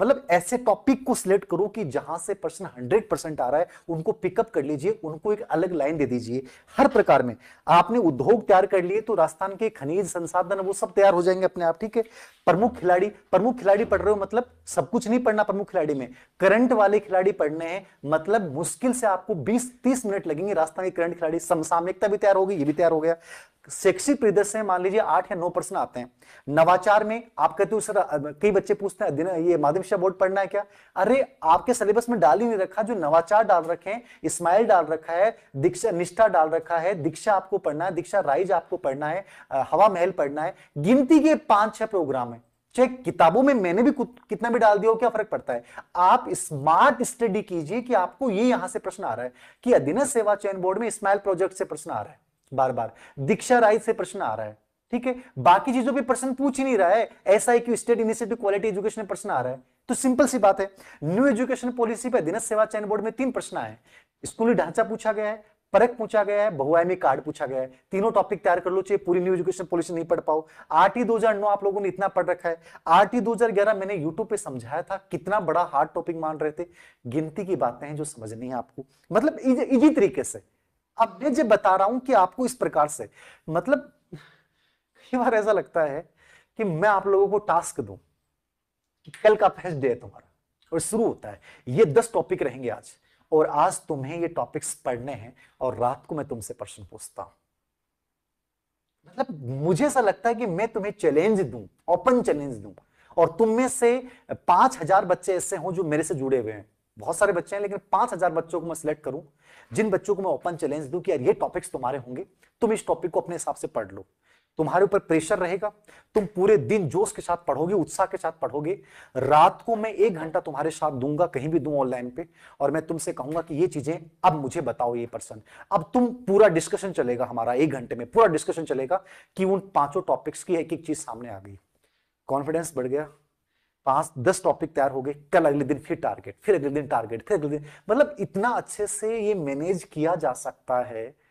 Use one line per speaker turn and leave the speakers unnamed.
मतलब ऐसे टॉपिक को सिलेक्ट करो कि जहां से पर्सन हंड्रेड परसेंट आ रहा है उनको पिकअप कर लीजिए उनको एक अलग लाइन दे दीजिए हर प्रकार में आपने उद्योग तैयार कर लिए तो राजस्थान के खनिज संसाधन वो सब तैयार हो जाएंगे अपने आप ठीक है प्रमुख खिलाड़ी प्रमुख खिलाड़ी पढ़ रहे हो मतलब सब कुछ नहीं पढ़ना प्रमुख खिलाड़ी में करंट वाले खिलाड़ी पढ़ने हैं मतलब मुश्किल से आपको 20-30 मिनट लगेंगे राजस्थान के करंट खिलाड़ी समसामयिकता भी तैयार होगी ये भी तैयार हो गया शैक्षिक परिदृश्य मान लीजिए आठ या नौ प्रश्न आते हैं नवाचार में आप कहते हो सर कई बच्चे पूछते हैं ये माध्यम शिक्षा बोर्ड पढ़ना है क्या अरे आपके सिलेबस में डाल ही नहीं रखा जो नवाचार डाल रखे हैं इस्माइल डाल रखा है दीक्षा निष्ठा डाल रखा है दीक्षा आपको पढ़ना है दीक्षा राइज आपको पढ़ना है हवा महल पढ़ना है गिनती के पांच छह प्रोग्राम है चाहे किताबों में मैंने भी कितना भी डाल दिया हो क्या फर्क पड़ता है आप स्मार्ट स्टडी कीजिए कि आपको ये यहां से प्रश्न आ रहा है कि अधीनस्थ सेवा चयन बोर्ड में स्माइल प्रोजेक्ट से प्रश्न आ रहा है बार बार दीक्षा राय से प्रश्न आ रहा है ठीक है बाकी चीजों पर प्रश्न पूछ ही नहीं रहा है S I Q state initiative quality education में प्रश्न आ रहा है तो सिंपल सी बात है न्यू एजुकेशन पॉलिसी पे अधीनस्थ सेवा चयन बोर्ड में तीन प्रश्न आए स्कूली ढांचा पूछा गया है परक पूछा गया है बहुआयामी कार्ड पूछा गया है तीनों टॉपिक तैयार कर लो चाहिए पूरी न्यू एजुकेशन पॉलिसी नहीं पढ़ पाओ आरटी 2009 आप लोगों ने इतना पढ़ रखा है आरटी 2011 मैंने यूट्यूब पे समझाया था कितना बड़ा हार्ड टॉपिक मान रहे थे गिनती की बातें हैं जो समझनी है आपको मतलब इजी तरीके से अब मैं जो बता रहा हूं कि आपको इस प्रकार से मतलब कई बार ऐसा लगता है कि मैं आप लोगों को टास्क दू कल का फेस्ट डे है तुम्हारा और शुरू होता है ये दस टॉपिक रहेंगे आज और आज तुम्हें ये टॉपिक्स पढ़ने हैं और रात को मैं तुमसे प्रश्न पूछता हूं मतलब मुझे ऐसा लगता है कि मैं तुम्हें चैलेंज दूं ओपन चैलेंज दू और तुम में से पांच हजार बच्चे ऐसे हों जो मेरे से जुड़े हुए हैं बहुत सारे बच्चे हैं लेकिन पांच हजार बच्चों को मैं सिलेक्ट करूं जिन बच्चों को मैं ओपन चैलेंज दूं कि यार ये टॉपिक्स तुम्हारे होंगे तुम इस टॉपिक को अपने हिसाब से पढ़ लो तुम्हारे ऊपर प्रेशर रहेगा तुम पूरे दिन जोश के साथ पढ़ोगे उत्साह के साथ पढ़ोगे रात को मैं एक घंटा तुम्हारे साथ दूंगा कहीं भी दू ऑनलाइन पे और मैं तुमसे कहूंगा कि ये चीजें अब मुझे बताओ ये पर्सन अब तुम पूरा डिस्कशन चलेगा हमारा एक घंटे में पूरा डिस्कशन चलेगा कि उन पांचों टॉपिक्स की एक एक चीज सामने आ गई कॉन्फिडेंस बढ़ गया पांच दस टॉपिक तैयार हो गए कल अगले दिन फिर टारगेट फिर अगले दिन टारगेट फिर अगले दिन मतलब इतना अच्छे से ये मैनेज किया जा सकता है